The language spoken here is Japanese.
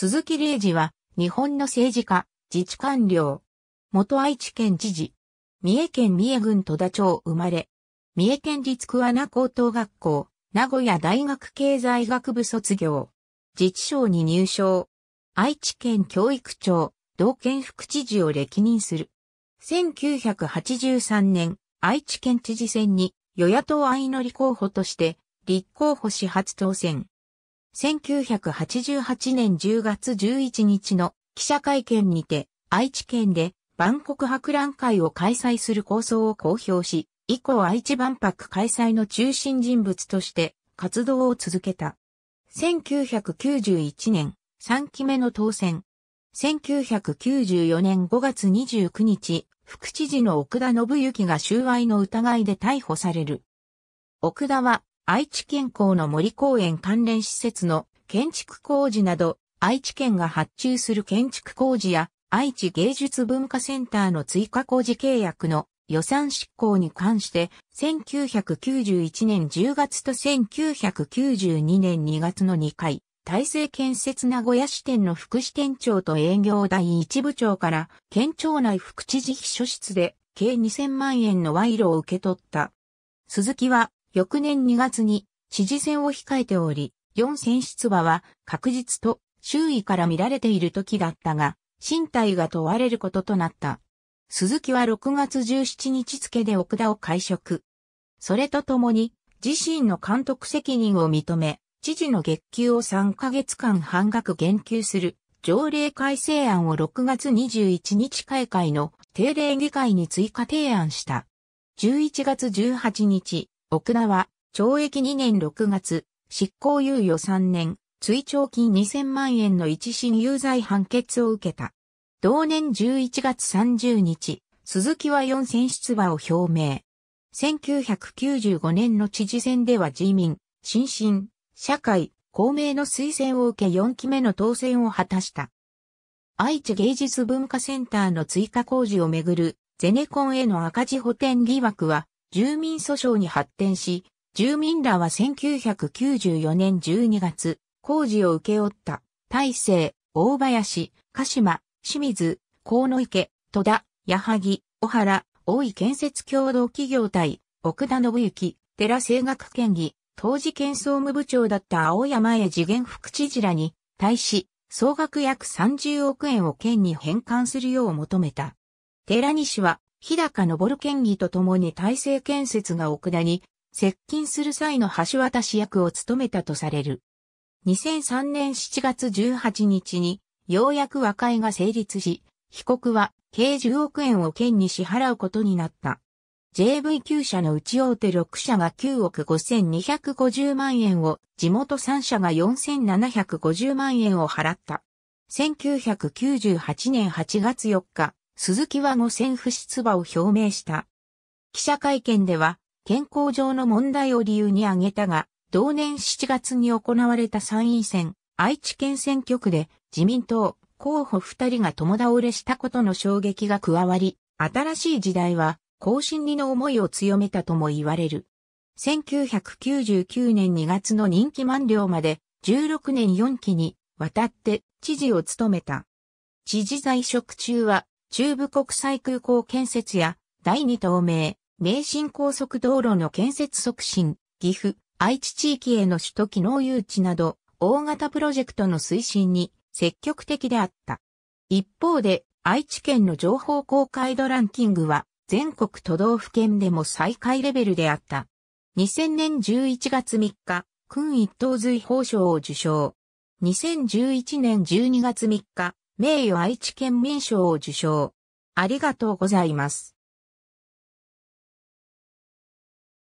鈴木玲治は、日本の政治家、自治官僚。元愛知県知事。三重県三重郡戸田町生まれ。三重県立桑名高等学校、名古屋大学経済学部卒業。自治省に入省。愛知県教育庁、同県副知事を歴任する。1983年、愛知県知事選に与野党相乗り候補として、立候補し初当選。1988年10月11日の記者会見にて、愛知県で万国博覧会を開催する構想を公表し、以降愛知万博開催の中心人物として活動を続けた。1991年3期目の当選。1994年5月29日、副知事の奥田信之が収賄の疑いで逮捕される。奥田は愛知県港の森公園関連施設の建築工事など、愛知県が発注する建築工事や、愛知芸術文化センターの追加工事契約の予算執行に関して、1991年10月と1992年2月の2回、大成建設名古屋支店の副支店長と営業第一部長から、県庁内副知事秘書室で、計2000万円の賄賂を受け取った。鈴木は、翌年2月に知事選を控えており、4選出馬は確実と周囲から見られている時だったが、身体が問われることとなった。鈴木は6月17日付で奥田を解職。それとともに、自身の監督責任を認め、知事の月給を3ヶ月間半額減給する条例改正案を6月21日開会の定例議会に追加提案した。11月18日、奥田は、懲役2年6月、執行猶予3年、追徴金2000万円の一審有罪判決を受けた。同年11月30日、鈴木は4選出馬を表明。1995年の知事選では自民、新進、社会、公明の推薦を受け4期目の当選を果たした。愛知芸術文化センターの追加工事をめぐるゼネコンへの赤字補填疑惑は住民訴訟に発展し、住民らは1994年12月、工事を請け負った、大勢、大林、鹿島、清水、河野池、戸田、矢作、小原、大井建設共同企業体、奥田信之、寺政学県議、当時県総務部長だった青山江次元副知事らに、対し、総額約30億円を県に返還するよう求めた。寺西は、日高昇県議と共に大成建設が奥田に接近する際の橋渡し役を務めたとされる。2003年7月18日にようやく和解が成立し、被告は計10億円を県に支払うことになった。JV9 社のうち大手6社が9億5250万円を、地元3社が4750万円を払った。1998年8月4日、鈴木は五線不出馬を表明した。記者会見では、健康上の問題を理由に挙げたが、同年7月に行われた参院選、愛知県選挙区で自民党候補二人が共倒れしたことの衝撃が加わり、新しい時代は更新理の思いを強めたとも言われる。1999年2月の任期満了まで16年4期にわたって知事を務めた。知事在職中は中部国際空港建設や、第二東名、名神高速道路の建設促進、岐阜、愛知地域への首都機能誘致など、大型プロジェクトの推進に積極的であった。一方で、愛知県の情報公開度ランキングは、全国都道府県でも最下位レベルであった。2000年11月3日、君一等随法賞を受賞。2011年12月3日、名誉愛知県民賞を受賞。ありがとうございます。